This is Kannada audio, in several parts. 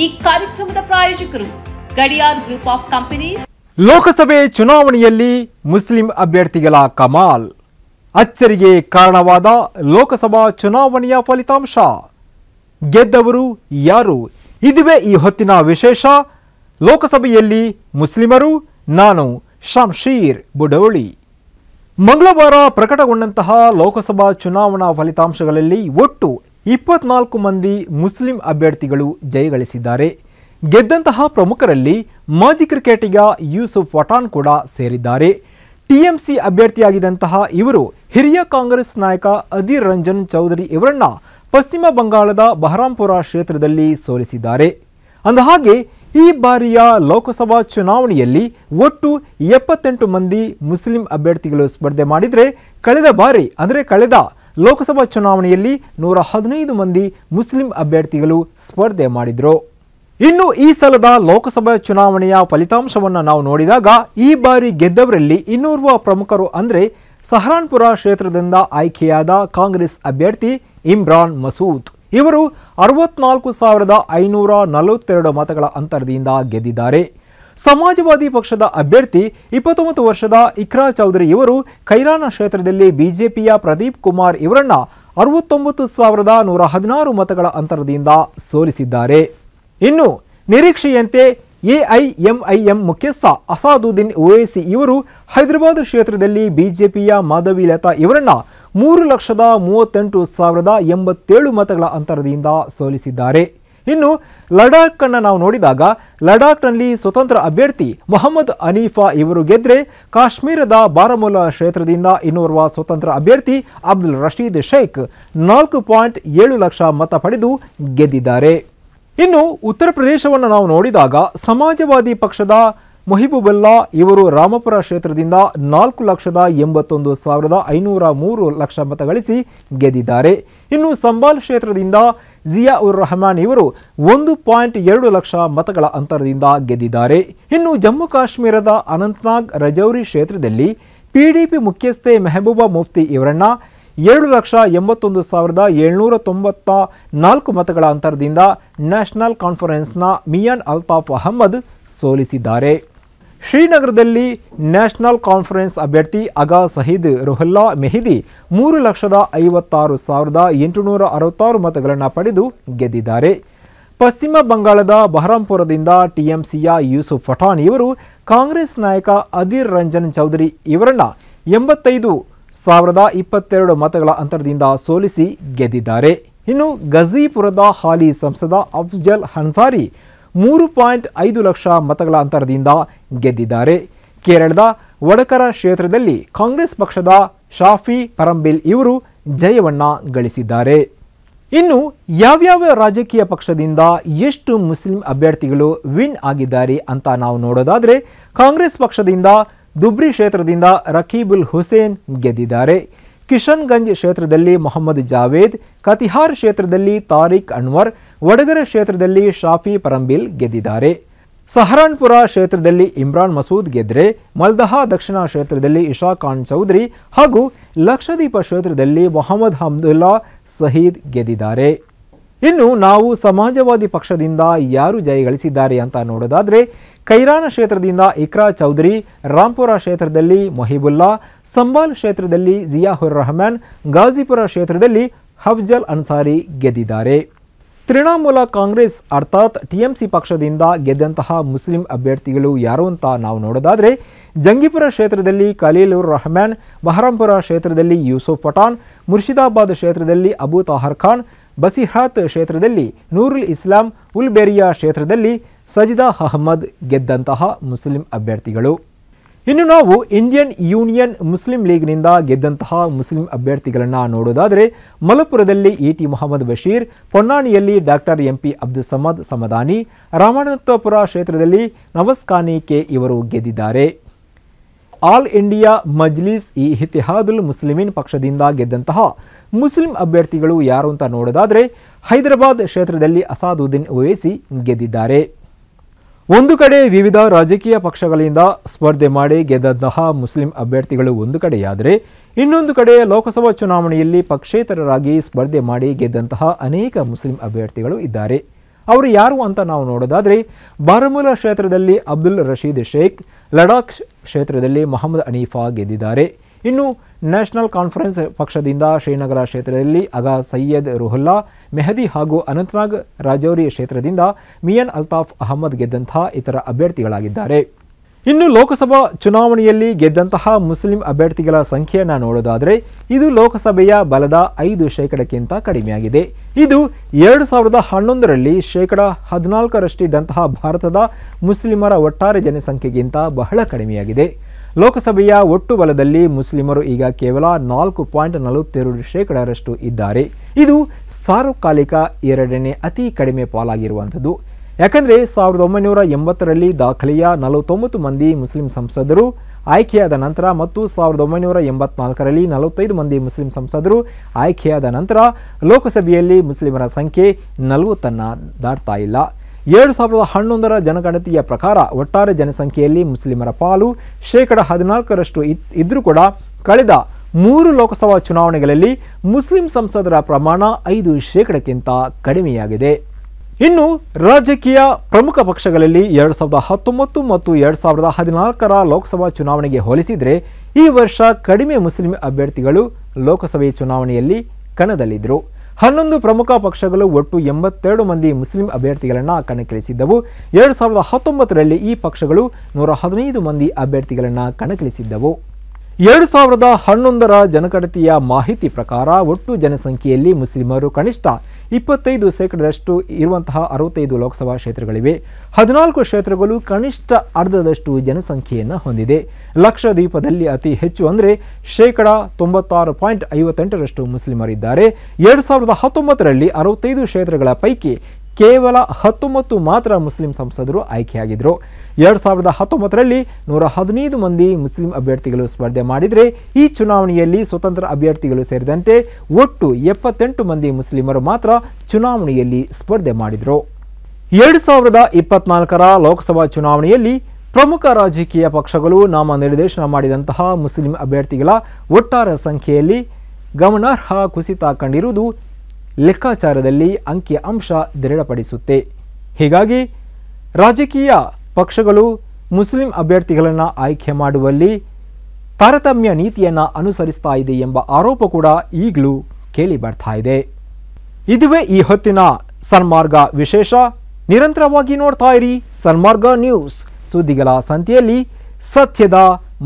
ಈ ಕಾರ್ಯಕ್ರಮದ ಪ್ರಾಯೋಜಕರು ಗಡಿಯಾರ್ ಗ್ರೂಪ್ ಆಫ್ ಕಂಪನೀಸ್ ಲೋಕಸಭೆ ಚುನಾವಣೆಯಲ್ಲಿ ಮುಸ್ಲಿಂ ಅಭ್ಯರ್ಥಿಗಳ ಕಮಾಲ್ ಅಚ್ಚರಿಗೆ ಕಾರಣವಾದ ಲೋಕಸಭಾ ಚುನಾವಣೆಯ ಫಲಿತಾಂಶ ಗೆದ್ದವರು ಯಾರು ಇದುವೇ ಈ ಹೊತ್ತಿನ ವಿಶೇಷ ಲೋಕಸಭೆಯಲ್ಲಿ ಮುಸ್ಲಿಮರು ನಾನು ಶಂಶೀರ್ ಬುಡೋಳಿ ಮಂಗಳವಾರ ಪ್ರಕಟಗೊಂಡಂತಹ ಲೋಕಸಭಾ ಚುನಾವಣಾ ಫಲಿತಾಂಶಗಳಲ್ಲಿ ಒಟ್ಟು ಇಪ್ಪತ್ನಾಲ್ಕು ಮಂದಿ ಮುಸ್ಲಿಂ ಅಭ್ಯರ್ಥಿಗಳು ಜಯಗಳಿಸಿದ್ದಾರೆ ಗೆದ್ದಂತಹ ಪ್ರಮುಖರಲ್ಲಿ ಮಾಜಿ ಕ್ರಿಕೆಟಿಗ ಯೂಸುಫ್ ವಟಾನ್ ಕೂಡ ಸೇರಿದ್ದಾರೆ ಟಿಎಂಸಿ ಅಭ್ಯರ್ಥಿಯಾಗಿದ್ದಂತಹ ಇವರು ಹಿರಿಯ ಕಾಂಗ್ರೆಸ್ ನಾಯಕ ಅಧೀರ್ ರಂಜನ್ ಚೌಧರಿ ಇವರನ್ನ ಪಶ್ಚಿಮ ಬಂಗಾಳದ ಬಹರಾಂಪುರ ಕ್ಷೇತ್ರದಲ್ಲಿ ಸೋಲಿಸಿದ್ದಾರೆ ಅಂದಹಾಗೆ ಈ ಬಾರಿಯ ಲೋಕಸಭಾ ಚುನಾವಣೆಯಲ್ಲಿ ಒಟ್ಟು ಎಪ್ಪತ್ತೆಂಟು ಮಂದಿ ಮುಸ್ಲಿಂ ಅಭ್ಯರ್ಥಿಗಳು ಸ್ಪರ್ಧೆ ಮಾಡಿದರೆ ಕಳೆದ ಬಾರಿ ಅಂದರೆ ಕಳೆದ ಲೋಕಸಭಾ ಚುನಾವಣೆಯಲ್ಲಿ ನೂರ ಹದಿನೈದು ಮಂದಿ ಮುಸ್ಲಿಂ ಅಭ್ಯರ್ಥಿಗಳು ಸ್ಪರ್ಧೆ ಮಾಡಿದರು ಇನ್ನು ಈ ಸಲದ ಲೋಕಸಭಾ ಚುನಾವಣೆಯ ಫಲಿತಾಂಶವನ್ನು ನಾವು ನೋಡಿದಾಗ ಈ ಬಾರಿ ಗೆದ್ದವರಲ್ಲಿ ಇನ್ನೋರ್ವ ಪ್ರಮುಖರು ಅಂದರೆ ಸಹರಾನ್ಪುರ ಕ್ಷೇತ್ರದಿಂದ ಆಯ್ಕೆಯಾದ ಕಾಂಗ್ರೆಸ್ ಅಭ್ಯರ್ಥಿ ಇಮ್ರಾನ್ ಮಸೂದ್ ಇವರು ಅರವತ್ನಾಲ್ಕು ಸಾವಿರದ ಐನೂರ ನಲವತ್ತೆರಡು ಮತಗಳ ಅಂತರದಿಂದ ಗೆದ್ದಿದ್ದಾರೆ ಸಮಾಜವಾದಿ ಪಕ್ಷದ ಅಭ್ಯರ್ಥಿ ಇಪ್ಪತ್ತೊಂಬತ್ತು ವರ್ಷದ ಇಕ್ರಾ ಚೌಧರಿ ಇವರು ಕೈರಾನ ಕ್ಷೇತ್ರದಲ್ಲಿ ಬಿಜೆಪಿಯ ಪ್ರದೀಪ್ ಕುಮಾರ್ ಇವರನ್ನ ಅರವತ್ತೊಂಬತ್ತು ಸಾವಿರದ ನೂರ ಹದಿನಾರು ಮತಗಳ ಅಂತರದಿಂದ ಸೋಲಿಸಿದ್ದಾರೆ ಇನ್ನು ನಿರೀಕ್ಷೆಯಂತೆ ಎಐಎಂಐಎಂ ಮುಖ್ಯಸ್ಥ ಅಸಾದುದ್ದೀನ್ ಓವೈಸಿ ಇವರು ಹೈದರಾಬಾದ್ ಕ್ಷೇತ್ರದಲ್ಲಿ ಬಿಜೆಪಿಯ ಮಾಧವಿ ಲತಾ ಇವರನ್ನ ಮೂರು ಲಕ್ಷದ ಮೂವತ್ತೆಂಟು ಸಾವಿರದ ಎಂಬತ್ತೇಳು ಮತಗಳ ಅಂತರದಿಂದ ಸೋಲಿಸಿದ್ದಾರೆ ಇನ್ನು ಲಡಾಖ್ ಅನ್ನು ನಾವು ನೋಡಿದಾಗ ಲಡಾಖ್ನಲ್ಲಿ ಸ್ವತಂತ್ರ ಅಭ್ಯರ್ಥಿ ಮೊಹಮ್ಮದ್ ಅನೀಫಾ ಇವರು ಗೆದ್ರೆ ಕಾಶ್ಮೀರದ ಬಾರಾಮುಲ್ಲಾ ಕ್ಷೇತ್ರದಿಂದ ಇನ್ನೋರ್ವ ಸ್ವತಂತ್ರ ಅಭ್ಯರ್ಥಿ ಅಬ್ದುಲ್ ರಶೀದ್ ಶೇಖ್ ನಾಲ್ಕು ಪಾಯಿಂಟ್ ಏಳು ಲಕ್ಷ ಮತ ಪಡೆದು ಗೆದ್ದಿದ್ದಾರೆ ಇನ್ನು ಉತ್ತರ ಪ್ರದೇಶವನ್ನು ನಾವು ನೋಡಿದಾಗ ಸಮಾಜವಾದಿ ಪಕ್ಷದ ಮೊಹಿಬುಬಲ್ಲಾ ಇವರು ರಾಮಪುರ ಕ್ಷೇತ್ರದಿಂದ ನಾಲ್ಕು ಲಕ್ಷದ ಎಂಬತ್ತೊಂದು ಸಾವಿರದ ಐನೂರ ಮೂರು ಲಕ್ಷ ಮತಗಳಿಸಿ ಗೆದ್ದಿದ್ದಾರೆ ಇನ್ನು ಸಂಬಾಲ್ ಕ್ಷೇತ್ರದಿಂದ ಜಿಯಾ ಉರ್ ರಹಮಾನ್ ಇವರು ಒಂದು ಪಾಯಿಂಟ್ ಎರಡು ಲಕ್ಷ ಮತಗಳ ಅಂತರದಿಂದ ಗೆದ್ದಿದ್ದಾರೆ ಇನ್ನು ಜಮ್ಮು ಕಾಶ್ಮೀರದ ಅನಂತ್ನಾಗ್ ರಜೌರಿ ಕ್ಷೇತ್ರದಲ್ಲಿ ಪಿಡಿಪಿ ಮುಖ್ಯಸ್ಥೆ ಮೆಹಬೂಬಾ ಮುಫ್ತಿ ಇವರನ್ನ ಎರಡು ಲಕ್ಷ ಎಂಬತ್ತೊಂದು ಸಾವಿರದ ಏಳ್ನೂರ ತೊಂಬತ್ತ ನಾಲ್ಕು ಮತಗಳ ಅಂತರದಿಂದ ನ್ಯಾಷನಲ್ ಕಾನ್ಫರೆನ್ಸ್ನ ಮಿಯಾನ್ ಅಲ್ತಾಫ್ ಅಹಮ್ಮದ್ ಸೋಲಿಸಿದ್ದಾರೆ ಶ್ರೀನಗರದಲ್ಲಿ ನ್ಯಾಷನಲ್ ಕಾನ್ಫರೆನ್ಸ್ ಅಭ್ಯರ್ಥಿ ಅಗಾ ಸಹೀದ್ ರೊಹಲ್ಲಾ ಮೆಹಿದಿ ಮೂರು ಲಕ್ಷದ ಐವತ್ತಾರು ಸಾವಿರದ ಎಂಟುನೂರ ಅರವತ್ತಾರು ಮತಗಳನ್ನು ಪಡೆದು ಗೆದ್ದಿದ್ದಾರೆ ಪಶ್ಚಿಮ ಬಂಗಾಳದ ಬಹರಾಂಪುರದಿಂದ ಟಿಎಂಸಿಯ ಯೂಸುಫ್ ಪಠಾನ್ ಇವರು ಕಾಂಗ್ರೆಸ್ ನಾಯಕ ಅಧೀರ್ ರಂಜನ್ ಚೌಧರಿ ಇವರನ್ನು ಎಂಬತ್ತೈದು ಸಾವಿರದ ಇಪ್ಪತ್ತೆರಡು ಮತಗಳ ಅಂತರದಿಂದ ಸೋಲಿಸಿ ಗೆದ್ದಿದ್ದಾರೆ ಇನ್ನು ಗಜೀಪುರದ ಹಾಲಿ ಸಂಸದ ಅಫ್ಜಲ್ ಹನ್ಸಾರಿ ಮೂರು ಪಾಯಿಂಟ್ ಐದು ಲಕ್ಷ ಮತಗಳ ಅಂತರದಿಂದ ಗೆದ್ದಿದ್ದಾರೆ ಕೇರಳದ ವಡಕರ ಕ್ಷೇತ್ರದಲ್ಲಿ ಕಾಂಗ್ರೆಸ್ ಪಕ್ಷದ ಶಾಫಿ ಪರಂಬಿಲ್ ಇವರು ಜಯವನ್ನ ಗಳಿಸಿದ್ದಾರೆ ಇನ್ನು ಯಾವ್ಯಾವ ರಾಜಕೀಯ ಪಕ್ಷದಿಂದ ಎಷ್ಟು ಮುಸ್ಲಿಂ ಅಭ್ಯರ್ಥಿಗಳು ವಿನ್ ಆಗಿದ್ದಾರೆ ಅಂತ ನಾವು ನೋಡೋದಾದರೆ ಕಾಂಗ್ರೆಸ್ ಪಕ್ಷದಿಂದ ದುಬ್ರಿ ಕ್ಷೇತ್ರದಿಂದ ರಕೀಬುಲ್ ಹುಸೇನ್ ಗೆದ್ದಿದ್ದಾರೆ ಕಿಶನ್ಗಂಜ್ ಕ್ಷೇತ್ರದಲ್ಲಿ ಮೊಹಮ್ಮದ್ ಜಾವೇದ್ ಕತಿಹಾರ್ ಕ್ಷೇತ್ರದಲ್ಲಿ ತಾರಿಕ್ ಅನ್ವರ್ ವಡಗರ ಕ್ಷೇತ್ರದಲ್ಲಿ ಶಾಫಿ ಪರಂಬಿಲ್ ಗೆದ್ದಿದ್ದಾರೆ ಸಹರಾನ್ಪುರ ಕ್ಷೇತ್ರದಲ್ಲಿ ಇಮ್ರಾನ್ ಮಸೂದ್ ಗೆದ್ರೆ ಮಲ್ದಹಾ ದಕ್ಷಿಣ ಕ್ಷೇತ್ರದಲ್ಲಿ ಇಶಾ ಖಾನ್ ಚೌಧರಿ ಹಾಗೂ ಲಕ್ಷದೀಪ ಕ್ಷೇತ್ರದಲ್ಲಿ ಮೊಹಮ್ಮದ್ ಹಮ್ದುಲ್ಲಾ ಸಹೀದ್ ಗೆದ್ದಿದ್ದಾರೆ ಇನ್ನು ನಾವು ಸಮಾಜವಾದಿ ಪಕ್ಷದಿಂದ ಯಾರು ಜಯಗಳಿಸಿದ್ದಾರೆ ಅಂತ ನೋಡೋದಾದರೆ ಕೈರಾನ ಕ್ಷೇತ್ರದಿಂದ ಇಕ್ರಾ ಚೌಧರಿ ರಾಂಪುರ ಕ್ಷೇತ್ರದಲ್ಲಿ ಮೊಹಿಬುಲ್ಲಾ ಸಂಬಾಲ್ ಕ್ಷೇತ್ರದಲ್ಲಿ ಜಿಯಾಹುರ್ ರಹಮಾನ್ ಗಾಜಿಪುರ ಕ್ಷೇತ್ರದಲ್ಲಿ ಹಫ್ಜಲ್ ಅನ್ಸಾರಿ ಗೆದ್ದಿದ್ದಾರೆ ತೃಣಮೂಲ ಕಾಂಗ್ರೆಸ್ ಅರ್ಥಾತ್ ಟಿಎಂಸಿ ಪಕ್ಷದಿಂದ ಗೆದ್ದಂತಹ ಮುಸ್ಲಿಂ ಅಭ್ಯರ್ಥಿಗಳು ಯಾರು ಅಂತ ನಾವು ನೋಡೋದಾದರೆ ಜಂಗಿಪುರ ಕ್ಷೇತ್ರದಲ್ಲಿ ಖಲೀಲುರ್ ರಹಮಾನ್ ಬಹರಂಪುರ ಕ್ಷೇತ್ರದಲ್ಲಿ ಯೂಸುಫ್ ಪಠಾನ್ ಮುರ್ಷಿದಾಬಾದ್ ಕ್ಷೇತ್ರದಲ್ಲಿ ಅಬು ತಾಹರ್ ಖಾನ್ ಬಸಿಹಾತ್ ಕ್ಷೇತ್ರದಲ್ಲಿ ನೂರುಲ್ ಇಸ್ಲಾಂ ಉಲ್ಬೇರಿಯಾ ಕ್ಷೇತ್ರದಲ್ಲಿ ಸಜಿದಾ ಅಹ್ಮದ್ ಗೆದ್ದಂತಹ ಮುಸ್ಲಿಂ ಅಭ್ಯರ್ಥಿಗಳು ಇನ್ನು ನಾವು ಇಂಡಿಯನ್ ಯೂನಿಯನ್ ಮುಸ್ಲಿಂ ಲೀಗ್ನಿಂದ ಗೆದ್ದಂತಹ ಮುಸ್ಲಿಂ ಅಭ್ಯರ್ಥಿಗಳನ್ನು ನೋಡೋದಾದರೆ ಮಲಪುರದಲ್ಲಿ ಇ ಟಿ ಮೊಹಮ್ಮದ್ ಬಶೀರ್ ಪೊನ್ನಾಣಿಯಲ್ಲಿ doctor M P Abdul Samad Samadani Ramanathapura ಕ್ಷೇತ್ರದಲ್ಲಿ ನವಸ್ಕಾನಿ ಕೆ ಇವರು ಗೆದ್ದಿದ್ದಾರೆ ಆಲ್ ಇಂಡಿಯಾ ಮಜ್ಲಿಸ್ ಇ ಇತಿಹಾದುಲ್ ಮುಸ್ಲಿಮಿನ್ ಪಕ್ಷದಿಂದ ಗೆದ್ದಂತಹ ಮುಸ್ಲಿಂ ಅಭ್ಯರ್ಥಿಗಳು ಯಾರು ಅಂತ ನೋಡೋದಾದರೆ ಹೈದರಾಬಾದ್ ಕ್ಷೇತ್ರದಲ್ಲಿ ಅಸಾದುದ್ದೀನ್ ಓವೈಸಿ ಗೆದ್ದಿದ್ದಾರೆ ಒಂದು ಕಡೆ ವಿವಿಧ ರಾಜಕೀಯ ಪಕ್ಷಗಳಿಂದ ಸ್ಪರ್ಧೆ ಮಾಡಿ ಗೆದ್ದಂತಹ ಮುಸ್ಲಿಂ ಅಭ್ಯರ್ಥಿಗಳು ಒಂದು ಕಡೆಯಾದರೆ ಇನ್ನೊಂದು ಕಡೆ ಲೋಕಸಭಾ ಚುನಾವಣೆಯಲ್ಲಿ ಪಕ್ಷೇತರರಾಗಿ ಸ್ಪರ್ಧೆ ಮಾಡಿ ಗೆದ್ದಂತಹ ಅನೇಕ ಮುಸ್ಲಿಂ ಅಭ್ಯರ್ಥಿಗಳು ಇದ್ದಾರೆ ಅವರು ಯಾರು ಅಂತ ನಾವು ನೋಡೋದಾದರೆ ಬಾರಾಮುಲಾ ಕ್ಷೇತ್ರದಲ್ಲಿ ಅಬ್ದುಲ್ ರಶೀದ್ ಶೇಖ್ ಲಡಾಖ್ ಕ್ಷೇತ್ರದಲ್ಲಿ ಮೊಹಮ್ಮದ್ ಅನೀಫಾ ಗೆದ್ದಿದ್ದಾರೆ ಇನ್ನು ನ್ಯಾಷನಲ್ ಕಾನ್ಫರೆನ್ಸ್ ಪಕ್ಷದಿಂದ ಶ್ರೀನಗರ ಕ್ಷೇತ್ರದಲ್ಲಿ ಅಗಾ ಸೈಯದ್ ರೋಹಲ್ಲಾ ಮೆಹದಿ ಹಾಗೂ ಅನಂತ್ನಾಗ್ ರಾಜೌರಿ ಕ್ಷೇತ್ರದಿಂದ ಮಿಯನ್ ಅಲ್ತಾಫ್ ಅಹಮದ್ ಗೆದ್ದಂತಹ ಇತರ ಅಭ್ಯರ್ಥಿಗಳಾಗಿದ್ದಾರೆ ಇನ್ನು ಲೋಕಸಭಾ ಚುನಾವಣೆಯಲ್ಲಿ ಗೆದ್ದಂತಹ ಮುಸ್ಲಿಂ ಅಭ್ಯರ್ಥಿಗಳ ಸಂಖ್ಯೆಯನ್ನು ನೋಡೋದಾದರೆ ಇದು ಲೋಕಸಭೆಯ ಬಲದ ಐದು ಶೇಕಡಕ್ಕಿಂತ ಕಡಿಮೆಯಾಗಿದೆ ಇದು ಎರಡು ಸಾವಿರದ ಹನ್ನೊಂದರಲ್ಲಿ ಶೇಕಡ ಹದಿನಾಲ್ಕರಷ್ಟಿದ್ದಂತಹ ಭಾರತದ ಮುಸ್ಲಿಮರ ಒಟ್ಟಾರೆ ಜನಸಂಖ್ಯೆಗಿಂತ ಬಹಳ ಕಡಿಮೆಯಾಗಿದೆ ಲೋಕಸಭೆಯ ಒಟ್ಟು ಬಲದಲ್ಲಿ ಮುಸ್ಲಿಮರು ಈಗ ಕೇವಲ ನಾಲ್ಕು ಪಾಯಿಂಟ್ ನಲವತ್ತೆರಡು ಶೇಕಡರಷ್ಟು ಇದ್ದಾರೆ ಇದು ಸಾರ್ವಕಾಲಿಕ ಎರಡನೇ ಅತಿ ಕಡಿಮೆ ಪಾಲಾಗಿರುವಂಥದ್ದು ಯಾಕಂದರೆ ಸಾವಿರದ ಒಂಬೈನೂರ ಎಂಬತ್ತರಲ್ಲಿ ದಾಖಲೆಯ ನಲವತ್ತೊಂಬತ್ತು ಮಂದಿ ಮುಸ್ಲಿಂ ಸಂಸದರು ಆಯ್ಕೆಯಾದ ನಂತರ ಮತ್ತು ಸಾವಿರದ ಒಂಬೈನೂರ ಎಂಬತ್ನಾಲ್ಕರಲ್ಲಿ ನಲವತ್ತೈದು ಮಂದಿ ಮುಸ್ಲಿಂ ಸಂಸದರು ಆಯ್ಕೆಯಾದ ನಂತರ ಲೋಕಸಭೆಯಲ್ಲಿ ಮುಸ್ಲಿಮರ ಸಂಖ್ಯೆ ನಲವತ್ತನ್ನು ದಾಟ್ತಾ ಇಲ್ಲ ಎರಡು ಸಾವಿರದ ಹನ್ನೊಂದರ ಜನಗಣತಿಯ ಪ್ರಕಾರ ಒಟ್ಟಾರೆ ಜನಸಂಖ್ಯೆಯಲ್ಲಿ ಮುಸ್ಲಿಮರ ಪಾಲು ಶೇಕಡ ಹದಿನಾಲ್ಕರಷ್ಟು ಇದ್ದರೂ ಕೂಡ ಕಳೆದ ಮೂರು ಲೋಕಸಭಾ ಚುನಾವಣೆಗಳಲ್ಲಿ ಮುಸ್ಲಿಂ ಸಂಸದರ ಪ್ರಮಾಣ ಐದು ಶೇಕಡಕ್ಕಿಂತ ಕಡಿಮೆಯಾಗಿದೆ ಇನ್ನು ರಾಜಕೀಯ ಪ್ರಮುಖ ಪಕ್ಷಗಳಲ್ಲಿ ಎರಡು ಸಾವಿರದ ಹತ್ತೊಂಬತ್ತು ಮತ್ತು ಎರಡು ಸಾವಿರದ ಹದಿನಾಲ್ಕರ ಲೋಕಸಭಾ ಚುನಾವಣೆಗೆ ಹೋಲಿಸಿದರೆ ಈ ವರ್ಷ ಕಡಿಮೆ ಮುಸ್ಲಿಂ ಅಭ್ಯರ್ಥಿಗಳು ಲೋಕಸಭೆ ಚುನಾವಣೆಯಲ್ಲಿ ಕಣದಲ್ಲಿದ್ದರು ಹನ್ನೊಂದು ಪ್ರಮುಖ ಪಕ್ಷಗಳು ಒಟ್ಟು ಎಂಬತ್ತೆರಡು ಮಂದಿ ಮುಸ್ಲಿಂ ಅಭ್ಯರ್ಥಿಗಳನ್ನು ಕಣಕ್ಕಿಳಿಸಿದ್ದವು ಎರಡು ಸಾವಿರದ ಹತ್ತೊಂಬತ್ತರಲ್ಲಿ ಈ ಪಕ್ಷಗಳು ನೂರ ಹದಿನೈದು ಮಂದಿ ಅಭ್ಯರ್ಥಿಗಳನ್ನು ಕಣಕ್ಕಿಳಿಸಿದ್ದವು ಎರಡು ಸಾವಿರದ ಹನ್ನೊಂದರ ಜನಗಣತಿಯ ಮಾಹಿತಿ ಪ್ರಕಾರ ಒಟ್ಟು ಜನಸಂಖ್ಯೆಯಲ್ಲಿ ಮುಸ್ಲಿಮರು ಕನಿಷ್ಠ ಇಪ್ಪತ್ತೈದು ಶೇಕಡದಷ್ಟು ಇರುವಂತಹ ಅರವತ್ತೈದು ಲೋಕಸಭಾ ಕ್ಷೇತ್ರಗಳಿವೆ ಹದಿನಾಲ್ಕು ಕ್ಷೇತ್ರಗಳು ಕನಿಷ್ಠ ಅರ್ಧದಷ್ಟು ಜನಸಂಖ್ಯೆಯನ್ನು ಹೊಂದಿದೆ ಲಕ್ಷದ್ವೀಪದಲ್ಲಿ ಅತಿ ಹೆಚ್ಚು ಅಂದರೆ ಶೇಕಡ ತೊಂಬತ್ತಾರು ಪಾಯಿಂಟ್ ಐವತ್ತೆಂಟರಷ್ಟು ಮುಸ್ಲಿಮರಿದ್ದಾರೆ ಎರಡು ಸಾವಿರದ ಹತ್ತೊಂಬತ್ತರಲ್ಲಿ ಅರವತ್ತೈದು ಕ್ಷೇತ್ರಗಳ ಪೈಕಿ ಕೇವಲ ಹತ್ತೊಂಬತ್ತು ಮಾತ್ರ ಮುಸ್ಲಿಂ ಸಂಸದರು ಆಯ್ಕೆಯಾಗಿದ್ದರು ಎರಡು ಸಾವಿರದ ಹತ್ತೊಂಬತ್ತರಲ್ಲಿ ನೂರ ಹದಿನೈದು ಮಂದಿ ಮುಸ್ಲಿಂ ಅಭ್ಯರ್ಥಿಗಳು ಸ್ಪರ್ಧೆ ಮಾಡಿದರೆ ಈ ಚುನಾವಣೆಯಲ್ಲಿ ಸ್ವತಂತ್ರ ಅಭ್ಯರ್ಥಿಗಳು ಸೇರಿದಂತೆ ಒಟ್ಟು ಎಪ್ಪತ್ತೆಂಟು ಮಂದಿ ಮುಸ್ಲಿಮರು ಮಾತ್ರ ಚುನಾವಣೆಯಲ್ಲಿ ಸ್ಪರ್ಧೆ ಮಾಡಿದರು ಎರಡು ಸಾವಿರದ ಇಪ್ಪತ್ನಾಲ್ಕರ ಲೋಕಸಭಾ ಚುನಾವಣೆಯಲ್ಲಿ ಪ್ರಮುಖ ರಾಜಕೀಯ ಪಕ್ಷಗಳು ನಾಮನಿರ್ದೇಶನ ಮಾಡಿದಂತಹ ಮುಸ್ಲಿಂ ಅಭ್ಯರ್ಥಿಗಳ ಒಟ್ಟಾರೆ ಸಂಖ್ಯೆಯಲ್ಲಿ ಗಮನಾರ್ಹ ಕುಸಿತ ಕಂಡಿರುವುದು ಲೆಕ್ಕಾಚಾರದಲ್ಲಿ ಅಂಕಿ ಅಂಶ ದೃಢಪಡಿಸುತ್ತೆ ಹೀಗಾಗಿ ರಾಜಕೀಯ ಪಕ್ಷಗಳು ಮುಸ್ಲಿಂ ಅಭ್ಯರ್ಥಿಗಳನ್ನು ಆಯ್ಕೆ ಮಾಡುವಲ್ಲಿ ತಾರತಮ್ಯ ನೀತಿಯನ್ನು ಅನುಸರಿಸ್ತಾ ಇದೆ ಎಂಬ ಆರೋಪ ಕೂಡ ಈಗಲೂ ಕೇಳಿ ಬರ್ತಾ ಇದೆ ಇದುವೇ ಈ ಹೊತ್ತಿನ ಸನ್ಮಾರ್ಗ ವಿಶೇಷ ನಿರಂತರವಾಗಿ ನೋಡ್ತಾ ಇರಿ ಸನ್ಮಾರ್ಗ ನ್ಯೂಸ್ ಸುದ್ದಿಗಳ ಸಂತೆಯಲ್ಲಿ ಸತ್ಯದ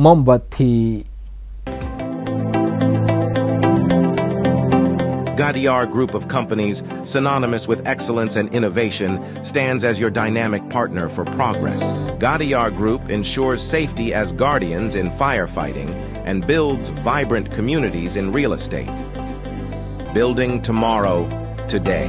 ಮೊಂಬತ್ತಿ Gadiar Group of companies, synonymous with excellence and innovation, stands as your dynamic partner for progress. Gadiar Group ensures safety as guardians in firefighting and builds vibrant communities in real estate. Building tomorrow, today.